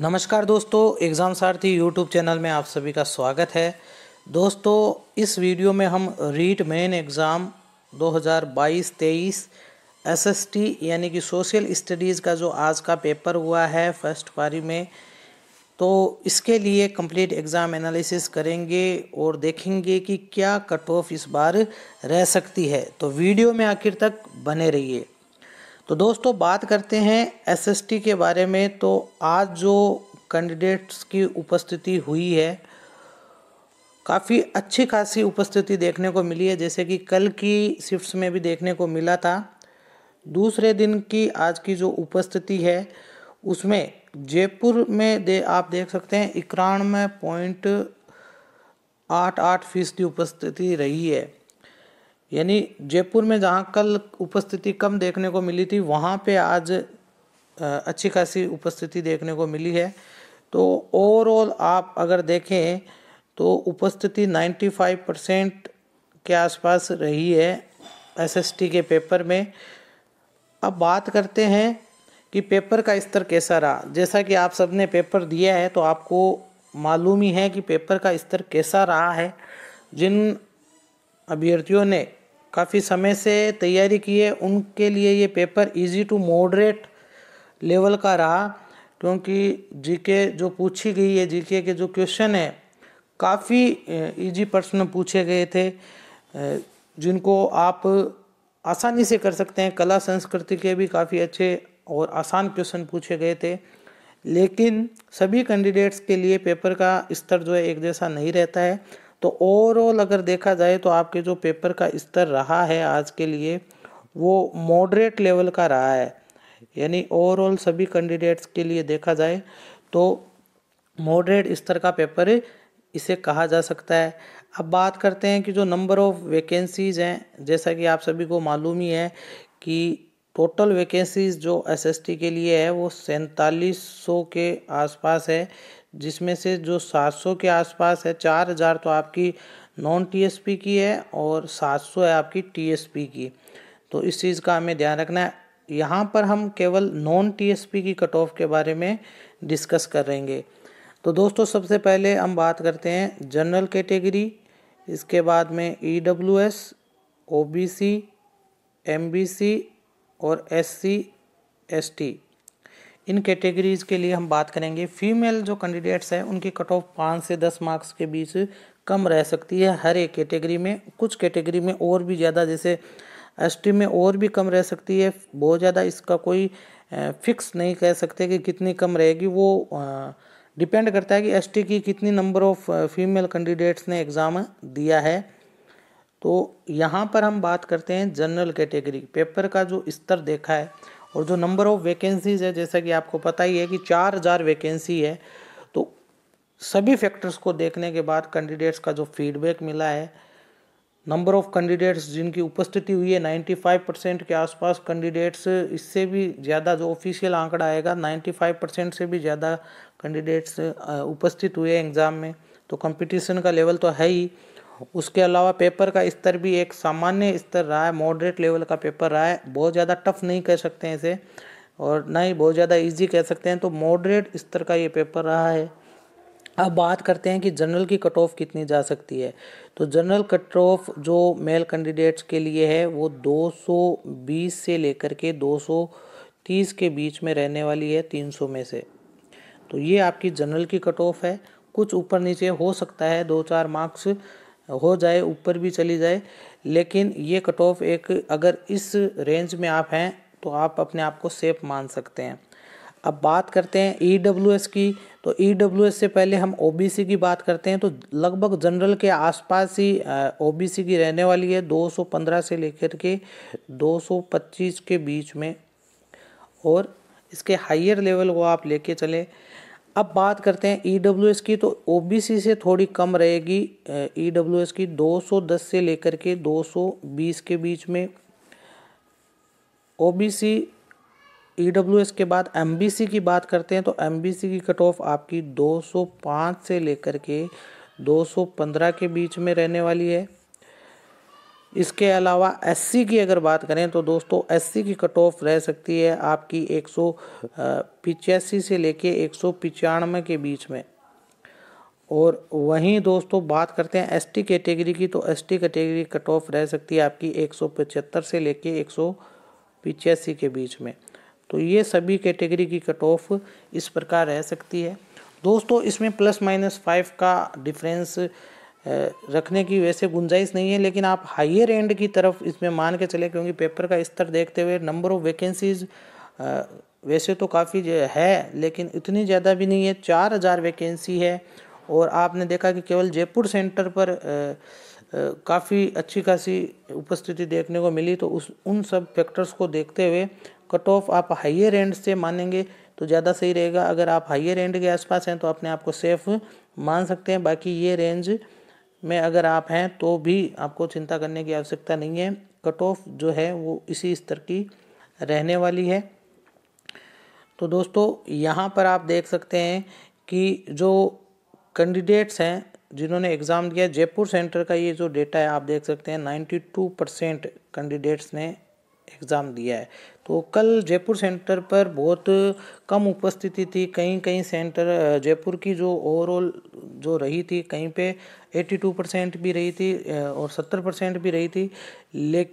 नमस्कार दोस्तों एग्ज़ाम सारथी यूट्यूब चैनल में आप सभी का स्वागत है दोस्तों इस वीडियो में हम रीट मेन एग्ज़ाम 2022-23 एसएसटी यानी कि सोशल स्टडीज़ का जो आज का पेपर हुआ है फर्स्ट पारी में तो इसके लिए कंप्लीट एग्ज़ाम एनालिसिस करेंगे और देखेंगे कि क्या कट ऑफ इस बार रह सकती है तो वीडियो में आखिर तक बने रहिए तो दोस्तों बात करते हैं एसएसटी के बारे में तो आज जो कैंडिडेट्स की उपस्थिति हुई है काफ़ी अच्छी खासी उपस्थिति देखने को मिली है जैसे कि कल की शिफ्ट में भी देखने को मिला था दूसरे दिन की आज की जो उपस्थिति है उसमें जयपुर में दे आप देख सकते हैं इक्यानवे पॉइंट आठ आठ फीसदी उपस्थिति रही है यानी जयपुर में जहाँ कल उपस्थिति कम देखने को मिली थी वहाँ पे आज अच्छी खासी उपस्थिति देखने को मिली है तो ओवरऑल आप अगर देखें तो उपस्थिति 95 परसेंट के आसपास रही है एसएसटी के पेपर में अब बात करते हैं कि पेपर का स्तर कैसा रहा जैसा कि आप सब ने पेपर दिया है तो आपको मालूम ही है कि पेपर का स्तर कैसा रहा है जिन अभ्यर्थियों ने काफ़ी समय से तैयारी की है उनके लिए ये paper easy to moderate level का रहा क्योंकि जीके जो पूछी गई है जीके के जो क्वेश्चन है काफ़ी इजी प्रश्न पूछे गए थे जिनको आप आसानी से कर सकते हैं कला संस्कृति के भी काफ़ी अच्छे और आसान क्वेश्चन पूछे गए थे लेकिन सभी कैंडिडेट्स के लिए पेपर का स्तर जो है एक जैसा नहीं रहता है तो ओवरऑल अगर देखा जाए तो आपके जो पेपर का स्तर रहा है आज के लिए वो मॉडरेट लेवल का रहा है यानी ओवरऑल सभी कैंडिडेट्स के लिए देखा जाए तो मॉडरेट स्तर का पेपर इसे कहा जा सकता है अब बात करते हैं कि जो नंबर ऑफ वैकेंसीज़ हैं जैसा कि आप सभी को मालूम ही है कि टोटल वैकेंसीज़ जो एसएसटी के लिए है वो सैंतालीस सौ के आसपास है जिसमें से जो 700 के आसपास है 4000 तो आपकी नॉन टीएसपी की है और 700 है आपकी टीएसपी की तो इस चीज़ का हमें ध्यान रखना है यहाँ पर हम केवल नॉन टीएसपी की कट ऑफ के बारे में डिस्कस करेंगे तो दोस्तों सबसे पहले हम बात करते हैं जनरल कैटेगरी इसके बाद में E W S O B C M B C और एस सी एस टी इन कैटेगरीज के लिए हम बात करेंगे फीमेल जो कैंडिडेट्स हैं उनकी कट ऑफ पाँच से दस मार्क्स के बीच कम रह सकती है हर एक कैटेगरी में कुछ कैटेगरी में और भी ज़्यादा जैसे एस में और भी कम रह सकती है बहुत ज़्यादा इसका कोई फिक्स नहीं कह सकते कि कितनी कम रहेगी वो डिपेंड करता है कि एस की कितनी नंबर ऑफ फीमेल कैंडिडेट्स ने एग्ज़ाम दिया है तो यहाँ पर हम बात करते हैं जनरल कैटेगरी पेपर का जो स्तर देखा है और जो नंबर ऑफ़ वैकेंसीज़ है जैसा कि आपको पता ही है कि चार हज़ार वैकेंसी है तो सभी फैक्टर्स को देखने के बाद कैंडिडेट्स का जो फीडबैक मिला है नंबर ऑफ़ कैंडिडेट्स जिनकी उपस्थिति हुई है 95 परसेंट के आसपास कैंडिडेट्स इससे भी ज़्यादा जो ऑफिशियल आंकड़ा आएगा 95 परसेंट से भी ज़्यादा कैंडिडेट्स उपस्थित हुए एग्ज़ाम में तो कंपटीशन का लेवल तो है ही उसके अलावा पेपर का स्तर भी एक सामान्य स्तर रहा है मॉडरेट लेवल का पेपर रहा है बहुत ज़्यादा टफ नहीं कह सकते हैं इसे और ना ही बहुत ज़्यादा इजी कह सकते हैं तो मॉडरेट स्तर का ये पेपर रहा है अब बात करते हैं कि जनरल की कट ऑफ कितनी जा सकती है तो जनरल कट ऑफ जो मेल कैंडिडेट्स के लिए है वो 220 से लेकर के 230 के बीच में रहने वाली है 300 में से तो ये आपकी जनरल की कट ऑफ है कुछ ऊपर नीचे हो सकता है दो चार मार्क्स हो जाए ऊपर भी चली जाए लेकिन ये कट ऑफ एक अगर इस रेंज में आप हैं तो आप अपने आप को सेफ मान सकते हैं अब बात करते हैं ई e की तो ई e से पहले हम ओ की बात करते हैं तो लगभग जनरल के आसपास ही ओ की रहने वाली है 215 से लेकर के 225 के बीच में और इसके हाइयर लेवल को आप लेके चले अब बात करते हैं ई e की तो ओ से थोड़ी कम रहेगी ई e की 210 से लेकर के 220 के बीच में ओ बी सी ई के बाद एम की बात करते हैं तो एम की कट ऑफ आपकी 205 से लेकर के 215 के बीच में रहने वाली है इसके अलावा एस की अगर बात करें तो दोस्तों एस की कट ऑफ रह सकती है आपकी एक सौ से लेके एक सौ पचानवे के बीच में और वहीं दोस्तों बात करते हैं एसटी कैटेगरी की तो एसटी कैटेगरी कट ऑफ रह सकती है आपकी एक सौ पचहत्तर से लेके एक सौ पिचासी के बीच में तो ये सभी कैटेगरी की कट ऑफ इस प्रकार रह सकती है दोस्तों इसमें प्लस माइनस फाइव का डिफरेंस रखने की वैसे गुंजाइश नहीं है लेकिन आप हाइयर एंड की तरफ इसमें मान के चले क्योंकि पेपर का स्तर देखते हुए नंबर ऑफ वैकेंसीज वैसे तो काफ़ी है लेकिन इतनी ज़्यादा भी नहीं है चार हज़ार वैकेंसी है और आपने देखा कि केवल जयपुर सेंटर पर काफ़ी अच्छी खासी उपस्थिति देखने को मिली तो उस उन सब फैक्टर्स को देखते हुए कट ऑफ आप हाइयर एंड से मानेंगे तो ज़्यादा सही रहेगा अगर आप हाइयर एंड के आसपास हैं तो अपने आप को सेफ मान सकते हैं बाकी ये रेंज में अगर आप हैं तो भी आपको चिंता करने की आवश्यकता नहीं है कट ऑफ जो है वो इसी स्तर की रहने वाली है तो दोस्तों यहाँ पर आप देख सकते हैं कि जो कैंडिडेट्स हैं जिन्होंने एग्ज़ाम दिया जयपुर सेंटर का ये जो डेटा है आप देख सकते हैं 92 परसेंट कैंडिडेट्स ने एग्ज़ाम दिया है तो कल जयपुर सेंटर पर बहुत कम उपस्थिति थी कहीं कहीं सेंटर जयपुर की जो ओवरऑल जो रही थी कहीं पे 82 परसेंट भी रही थी और 70 परसेंट भी रही थी ले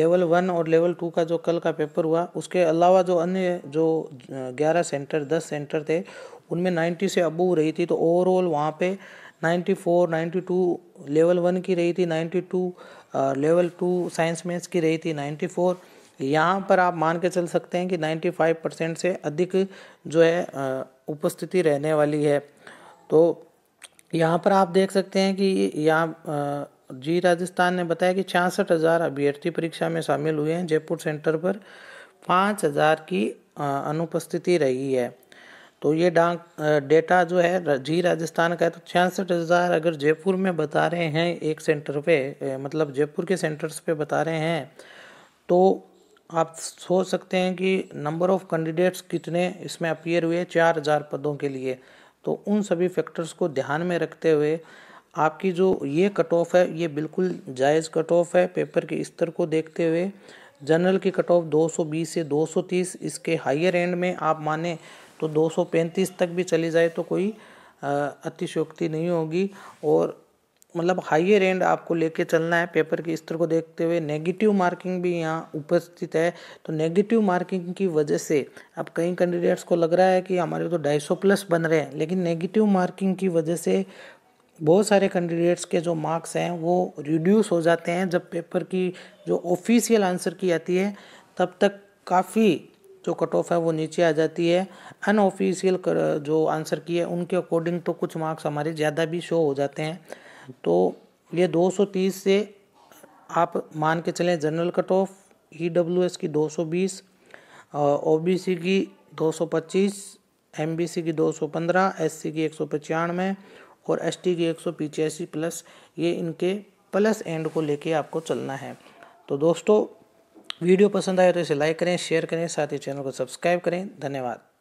लेवल वन और लेवल टू का जो कल का पेपर हुआ उसके अलावा जो अन्य जो 11 सेंटर 10 सेंटर थे उनमें 90 से अबू रही थी तो ओवरऑल वहाँ पे 94, 92 लेवल वन की रही थी 92 लेवल टू साइंस मैथ्स की रही थी 94 यहाँ पर आप मान के चल सकते हैं कि 95 परसेंट से अधिक जो है उपस्थिति रहने वाली है तो यहाँ पर आप देख सकते हैं कि यहाँ जी राजस्थान ने बताया कि छियासठ हज़ार अभ्यर्थी परीक्षा में शामिल हुए हैं जयपुर सेंटर पर पाँच हज़ार की अनुपस्थिति रही है तो ये डाक डेटा जो है जी राजस्थान का है तो छियासठ हज़ार अगर जयपुर में बता रहे हैं एक सेंटर पे मतलब जयपुर के सेंटर्स पे बता रहे हैं तो आप सोच सकते हैं कि नंबर ऑफ़ कैंडिडेट्स कितने इसमें अपीयर हुए चार हज़ार पदों के लिए तो उन सभी फैक्टर्स को ध्यान में रखते हुए आपकी जो ये कट ऑफ है ये बिल्कुल जायज़ कट ऑफ है पेपर के स्तर को देखते हुए जनरल की कट ऑफ 220 से 230 इसके हायर एंड में आप माने तो 235 तक भी चली जाए तो कोई अतिशयोक्ति नहीं होगी और मतलब हाइयर एंड आपको लेके चलना है पेपर के स्तर को देखते हुए नेगेटिव मार्किंग भी यहाँ उपस्थित है तो नेगेटिव मार्किंग की वजह से अब कई कैंडिडेट्स को लग रहा है कि हमारे तो ढाई सौ प्लस बन रहे हैं लेकिन नेगेटिव मार्किंग की वजह से बहुत सारे कैंडिडेट्स के जो मार्क्स हैं वो रिड्यूस हो जाते हैं जब पेपर की जो ऑफिशियल आंसर की आती है तब तक काफ़ी जो कट ऑफ है वो नीचे आ जाती है अनऑफिशियल जो आंसर की है उनके अकॉर्डिंग तो कुछ मार्क्स हमारे ज़्यादा भी शो हो जाते हैं तो ये 230 से आप मान के चलें general cut off E e W S की 220 ओ बी सी की 225 एम बी सी की 215 एस सी की एक सौ पचानवे और एस टी की एक सौ प्लस ये इनके प्लस एंड को लेके आपको चलना है तो दोस्तों वीडियो पसंद आए तो इसे लाइक करें शेयर करें साथ ही चैनल को सब्सक्राइब करें धन्यवाद